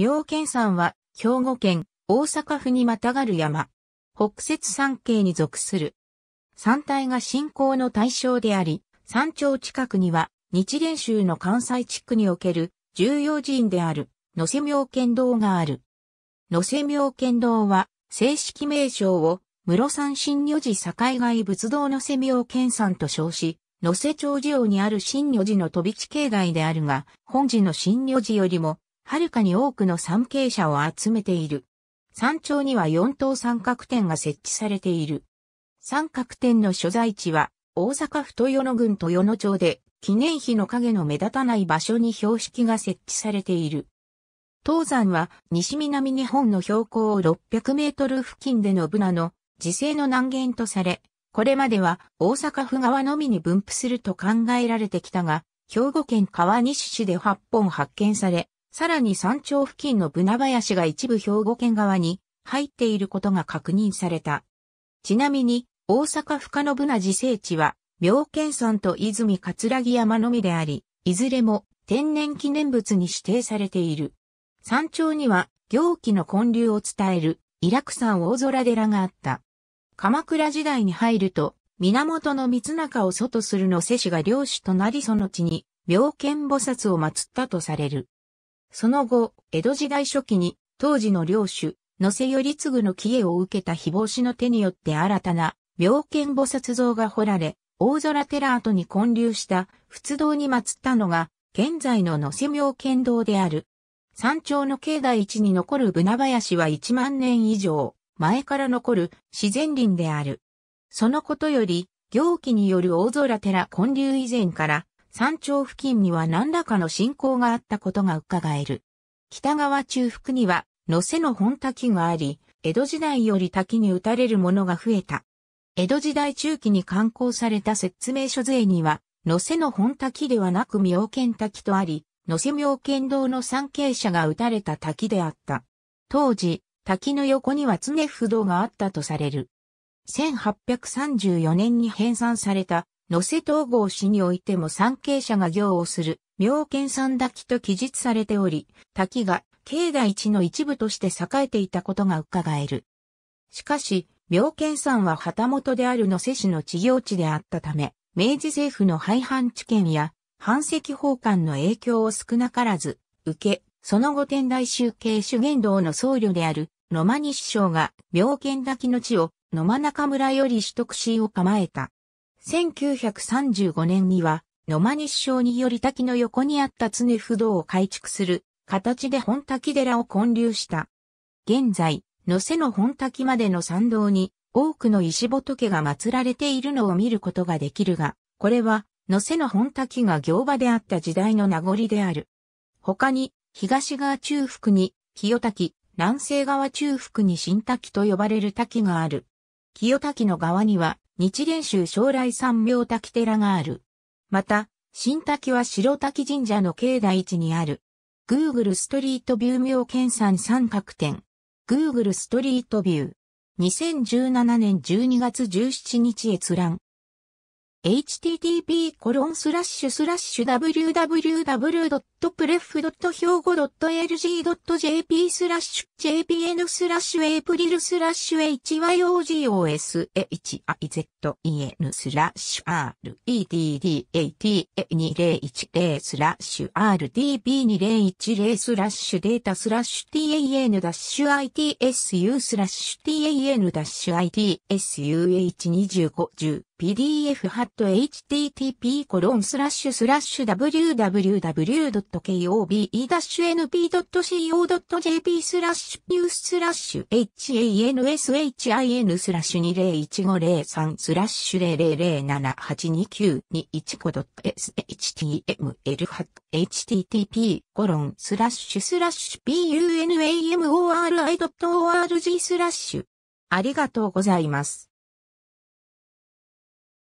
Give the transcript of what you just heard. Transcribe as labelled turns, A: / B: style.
A: 妙見山は、兵庫県、大阪府にまたがる山。北雪山系に属する。山体が信仰の対象であり、山頂近くには、日蓮宗の関西地区における重要寺院である、野瀬妙見堂がある。野瀬妙見堂は、正式名称を、室山新女寺境外仏道野瀬妙見山と称し、野瀬町寺王にある新女寺の飛び地境外であるが、本寺の新女寺よりも、はるかに多くの参詣者を集めている。山頂には四等三角点が設置されている。三角点の所在地は、大阪府豊野郡豊野町で、記念碑の影の目立たない場所に標識が設置されている。東山は、西南日本の標高600メートル付近でのブナの、自生の難源とされ、これまでは大阪府側のみに分布すると考えられてきたが、兵庫県川西市で8本発見され、さらに山頂付近のブナ林が一部兵庫県側に入っていることが確認された。ちなみに、大阪深野ブナ自生地は、妙見山と泉葛城山のみであり、いずれも天然記念物に指定されている。山頂には、行基の混流を伝える、イラク山大空寺があった。鎌倉時代に入ると、源の光中を外するの世子が領主となりその地に、妙見菩薩を祀ったとされる。その後、江戸時代初期に、当時の領主、野瀬頼次の帰依を受けた非防止の手によって新たな、妙見菩薩像が彫られ、大空寺跡に建立した仏堂に祀ったのが、現在の野瀬妙見堂である。山頂の境内地に残る船林は1万年以上、前から残る自然林である。そのことより、行基による大空寺建立以前から、山頂付近には何らかの信仰があったことが伺える。北側中腹には、野瀬の本滝があり、江戸時代より滝に打たれるものが増えた。江戸時代中期に刊行された説明書税には、野瀬の本滝ではなく妙見滝とあり、野瀬妙見堂の参詣者が打たれた滝であった。当時、滝の横には常不動があったとされる。1834年に編纂された野瀬統合氏においても参詣者が行をする、妙見三滝と記述されており、滝が境内地の一部として栄えていたことが伺える。しかし、妙見山は旗本である野瀬市の地業地であったため、明治政府の廃藩置県や、藩籍奉還の影響を少なからず、受け、その後天台宗系主言道の僧侶である、野間西省が、妙見滝の地を、野間中村より取得しを構えた。1935年には、野間日照により滝の横にあった常不動を改築する形で本滝寺を建立した。現在、野瀬の本滝までの参道に多くの石仏が祀られているのを見ることができるが、これは野瀬の本滝が行場であった時代の名残である。他に、東側中腹に清滝、南西側中腹に新滝と呼ばれる滝がある。清滝の側には日蓮宗将来三名滝寺がある。また、新滝は白滝神社の境内地にある。Google ストリートビュー名検山三角点。Google ストリートビュー。2017年12月17日閲覧。http コロンスラッシュスラッシュ www.pref.hyogo.lg.jp スラッシュ jpn スラッシュエイプリルスラッシュ hyogosahizen スラッシュ reddata2010 スラッシュ rdp2010 スラッシュデータスラッシュ tan-itsu スラッシュ tan-itsuh2510 pdf.http://www.kobe-np.co.jp ハットコロンススララッッシシュュスラッシュニューススラッシュ hanshin スラッシュ201503スラッシュ 000782921.stml ハット http コロンスラッシュスラッシュ punamori.org スラッシュありがとうございます。